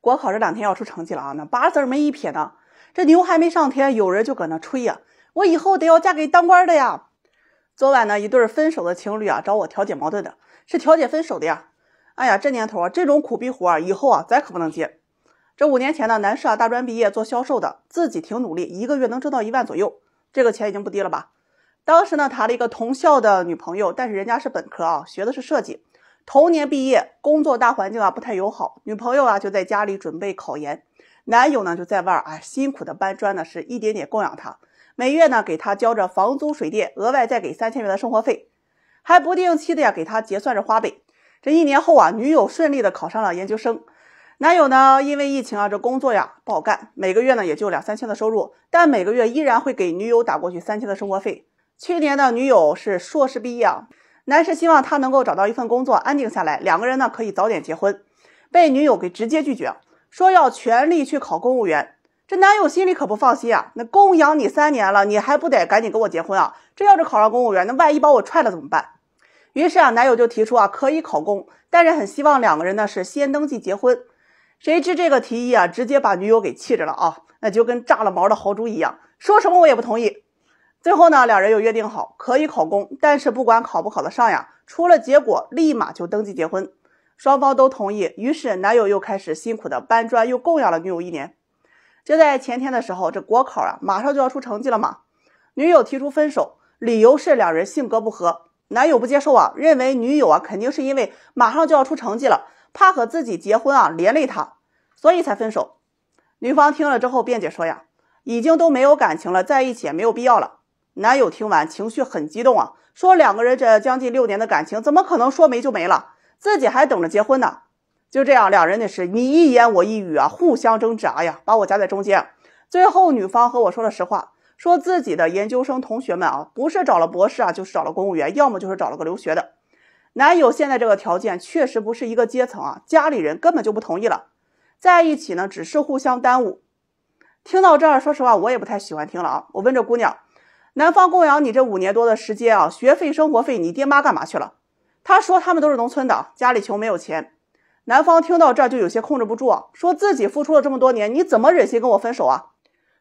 国考这两天要出成绩了啊，那八字儿没一撇呢，这牛还没上天，有人就搁那吹呀，我以后得要嫁给当官的呀。昨晚呢，一对分手的情侣啊，找我调解矛盾的，是调解分手的呀。哎呀，这年头啊，这种苦逼活啊，以后啊，咱可不能接。这五年前呢，男士啊，大专毕业做销售的，自己挺努力，一个月能挣到一万左右，这个钱已经不低了吧？当时呢，谈了一个同校的女朋友，但是人家是本科啊，学的是设计。同年毕业，工作大环境啊不太友好，女朋友啊就在家里准备考研，男友呢就在外啊辛苦的搬砖呢，是一点点供养她，每月呢给她交着房租水电，额外再给三千元的生活费，还不定期的呀给她结算着花呗。这一年后啊，女友顺利的考上了研究生，男友呢因为疫情啊这工作呀不好干，每个月呢也就两三千的收入，但每个月依然会给女友打过去三千的生活费。去年的女友是硕士毕业。啊。男士希望他能够找到一份工作，安定下来，两个人呢可以早点结婚。被女友给直接拒绝，说要全力去考公务员。这男友心里可不放心啊，那供养你三年了，你还不得赶紧跟我结婚啊？这要是考上公务员，那万一把我踹了怎么办？于是啊，男友就提出啊，可以考公，但是很希望两个人呢是先登记结婚。谁知这个提议啊，直接把女友给气着了啊，那就跟炸了毛的豪猪一样，说什么我也不同意。最后呢，两人又约定好，可以考公，但是不管考不考得上呀，出了结果立马就登记结婚。双方都同意，于是男友又开始辛苦的搬砖，又供养了女友一年。就在前天的时候，这国考啊，马上就要出成绩了嘛。女友提出分手，理由是两人性格不合。男友不接受啊，认为女友啊肯定是因为马上就要出成绩了，怕和自己结婚啊连累他，所以才分手。女方听了之后辩解说呀，已经都没有感情了，在一起也没有必要了。男友听完情绪很激动啊，说两个人这将近六年的感情怎么可能说没就没了？自己还等着结婚呢。就这样，两人那是你一言我一语啊，互相挣扎呀，把我夹在中间。最后，女方和我说了实话，说自己的研究生同学们啊，不是找了博士啊，就是找了公务员，要么就是找了个留学的。男友现在这个条件确实不是一个阶层啊，家里人根本就不同意了。在一起呢，只是互相耽误。听到这儿，说实话我也不太喜欢听了啊。我问这姑娘。男方供养你这五年多的时间啊，学费、生活费，你爹妈干嘛去了？他说他们都是农村的，家里穷没有钱。男方听到这就有些控制不住，说自己付出了这么多年，你怎么忍心跟我分手啊？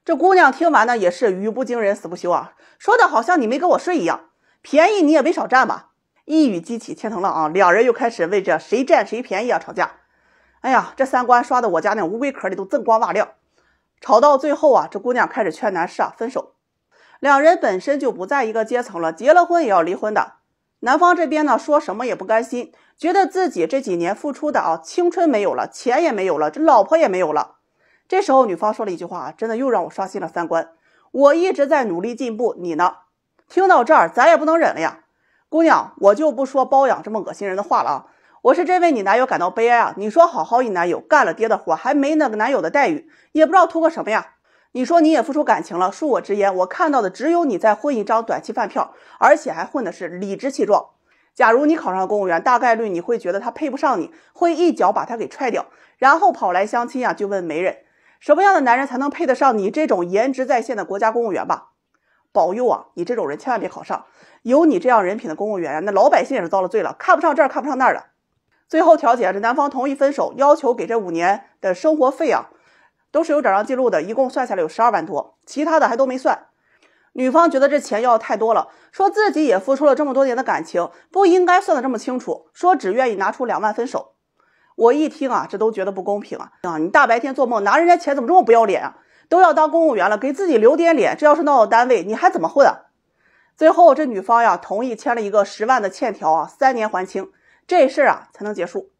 这姑娘听完呢，也是语不惊人死不休啊，说的好像你没跟我睡一样，便宜你也没少占吧？一语激起千层浪啊，两人又开始为这谁占谁便宜啊吵架。哎呀，这三观刷的我家那乌龟壳里都锃光瓦亮。吵到最后啊，这姑娘开始劝男士啊分手。两人本身就不在一个阶层了，结了婚也要离婚的。男方这边呢，说什么也不甘心，觉得自己这几年付出的啊，青春没有了，钱也没有了，这老婆也没有了。这时候女方说了一句话，真的又让我刷新了三观。我一直在努力进步，你呢？听到这儿，咱也不能忍了呀。姑娘，我就不说包养这么恶心人的话了啊，我是真为你男友感到悲哀啊。你说，好好一男友干了爹的活，还没那个男友的待遇，也不知道图个什么呀。你说你也付出感情了，恕我直言，我看到的只有你在混一张短期饭票，而且还混的是理直气壮。假如你考上公务员，大概率你会觉得他配不上你，会一脚把他给踹掉，然后跑来相亲啊，就问媒人什么样的男人才能配得上你这种颜值在线的国家公务员吧。保佑啊，你这种人千万别考上，有你这样人品的公务员，那老百姓也是遭了罪了，看不上这儿，看不上那儿的。最后调解，这男方同意分手，要求给这五年的生活费啊。都是有转账记录的，一共算下来有十二万多，其他的还都没算。女方觉得这钱要的太多了，说自己也付出了这么多年的感情，不应该算的这么清楚，说只愿意拿出两万分手。我一听啊，这都觉得不公平啊！啊，你大白天做梦拿人家钱怎么这么不要脸啊？都要当公务员了，给自己留点脸，这要是闹到单位，你还怎么混啊？最后这女方呀，同意签了一个十万的欠条啊，三年还清，这事儿啊才能结束。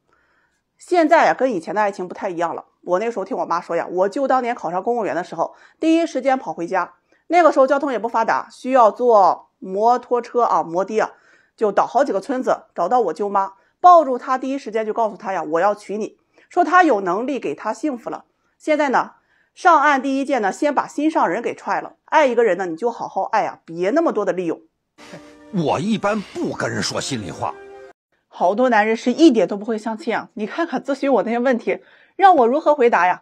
现在啊，跟以前的爱情不太一样了。我那时候听我妈说呀，我舅当年考上公务员的时候，第一时间跑回家。那个时候交通也不发达，需要坐摩托车啊、摩的啊，就倒好几个村子，找到我舅妈，抱住她，第一时间就告诉她呀，我要娶你，说她有能力给她幸福了。现在呢，上岸第一件呢，先把心上人给踹了。爱一个人呢，你就好好爱呀，别那么多的利用。我一般不跟人说心里话。好多男人是一点都不会相亲啊，你看看咨询我那些问题。让我如何回答呀？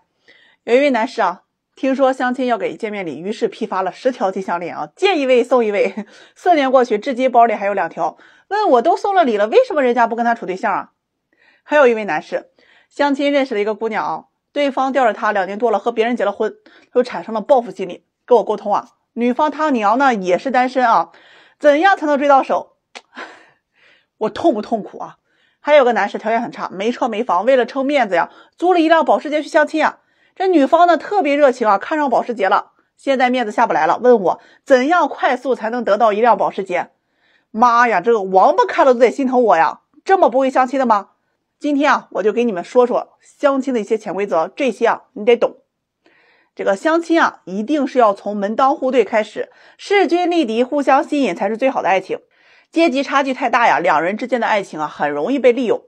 有一位男士啊，听说相亲要给见面礼，于是批发了十条金项链啊，见一位送一位。四年过去，至今包里还有两条。问我都送了礼了，为什么人家不跟他处对象啊？还有一位男士，相亲认识了一个姑娘啊，对方吊着他两年多了，和别人结了婚，又产生了报复心理，跟我沟通啊，女方她娘呢也是单身啊，怎样才能追到手？我痛不痛苦啊？还有个男士条件很差，没车没房，为了撑面子呀，租了一辆保时捷去相亲啊。这女方呢特别热情啊，看上保时捷了，现在面子下不来了，问我怎样快速才能得到一辆保时捷。妈呀，这个王八看了都得心疼我呀，这么不会相亲的吗？今天啊，我就给你们说说相亲的一些潜规则，这些啊你得懂。这个相亲啊，一定是要从门当户对开始，势均力敌，互相吸引才是最好的爱情。阶级差距太大呀，两人之间的爱情啊，很容易被利用。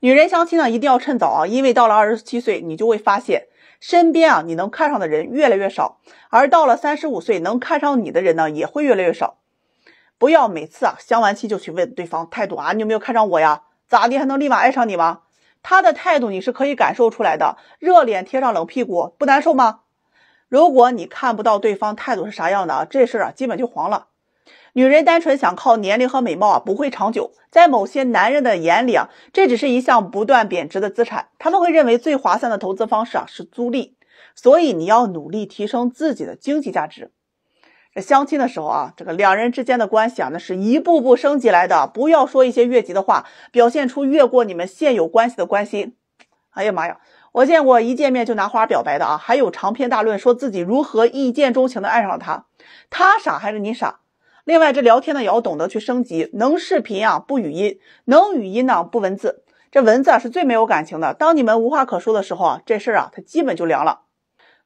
女人相亲呢，一定要趁早啊，因为到了二十七岁，你就会发现身边啊，你能看上的人越来越少；而到了三十五岁，能看上你的人呢，也会越来越少。不要每次啊，相完亲就去问对方态度啊，你有没有看上我呀？咋的，还能立马爱上你吗？他的态度你是可以感受出来的，热脸贴上冷屁股，不难受吗？如果你看不到对方态度是啥样的啊，这事儿啊，基本就黄了。女人单纯想靠年龄和美貌啊，不会长久。在某些男人的眼里啊，这只是一项不断贬值的资产。他们会认为最划算的投资方式啊是租赁。所以你要努力提升自己的经济价值。这相亲的时候啊，这个两人之间的关系啊，那是一步步升级来的。不要说一些越级的话，表现出越过你们现有关系的关心。哎呀妈呀，我见过一见面就拿花表白的啊，还有长篇大论说自己如何一见钟情的爱上他，他傻还是你傻？另外，这聊天呢也要懂得去升级，能视频啊不语音，能语音呢不文字，这文字啊是最没有感情的。当你们无话可说的时候啊，这事儿啊它基本就凉了。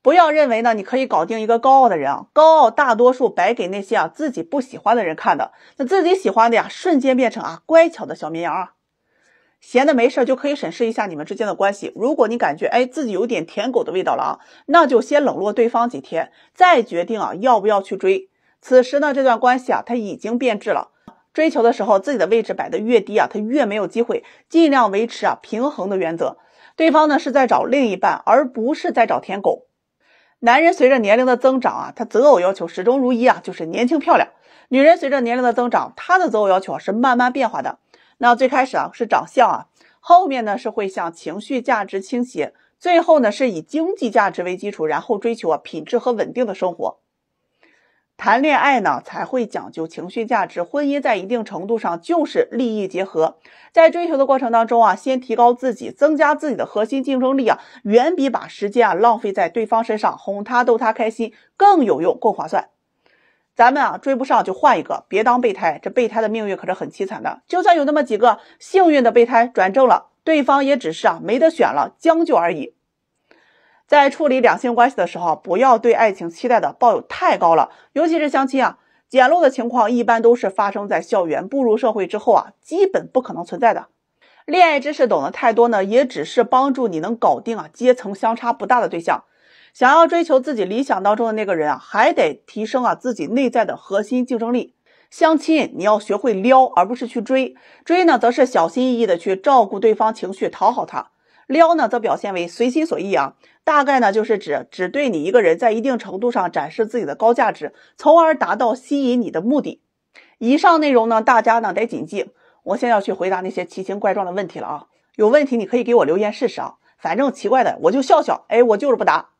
不要认为呢，你可以搞定一个高傲的人啊，高傲大多数白给那些啊自己不喜欢的人看的，那自己喜欢的呀，瞬间变成啊乖巧的小绵羊啊。闲的没事就可以审视一下你们之间的关系。如果你感觉哎自己有点舔狗的味道了啊，那就先冷落对方几天，再决定啊要不要去追。此时呢，这段关系啊，它已经变质了。追求的时候，自己的位置摆得越低啊，他越没有机会。尽量维持啊平衡的原则。对方呢是在找另一半，而不是在找舔狗。男人随着年龄的增长啊，他择偶要求始终如一啊，就是年轻漂亮。女人随着年龄的增长她的择偶要求是慢慢变化的。那最开始啊是长相啊，后面呢是会向情绪价值倾斜，最后呢是以经济价值为基础，然后追求啊品质和稳定的生活。谈恋爱呢才会讲究情绪价值，婚姻在一定程度上就是利益结合。在追求的过程当中啊，先提高自己，增加自己的核心竞争力啊，远比把时间啊浪费在对方身上，哄他逗他开心更有用，更划算。咱们啊追不上就换一个，别当备胎。这备胎的命运可是很凄惨的，就算有那么几个幸运的备胎转正了，对方也只是啊没得选了，将就而已。在处理两性关系的时候，不要对爱情期待的抱有太高了，尤其是相亲啊，简陋的情况一般都是发生在校园，步入社会之后啊，基本不可能存在的。恋爱知识懂得太多呢，也只是帮助你能搞定啊阶层相差不大的对象。想要追求自己理想当中的那个人啊，还得提升啊自己内在的核心竞争力。相亲你要学会撩，而不是去追，追呢则是小心翼翼的去照顾对方情绪，讨好他。撩呢，则表现为随心所欲啊，大概呢就是指只对你一个人，在一定程度上展示自己的高价值，从而达到吸引你的目的。以上内容呢，大家呢得谨记。我先要去回答那些奇形怪状的问题了啊，有问题你可以给我留言试试啊，反正奇怪的我就笑笑，哎，我就是不答。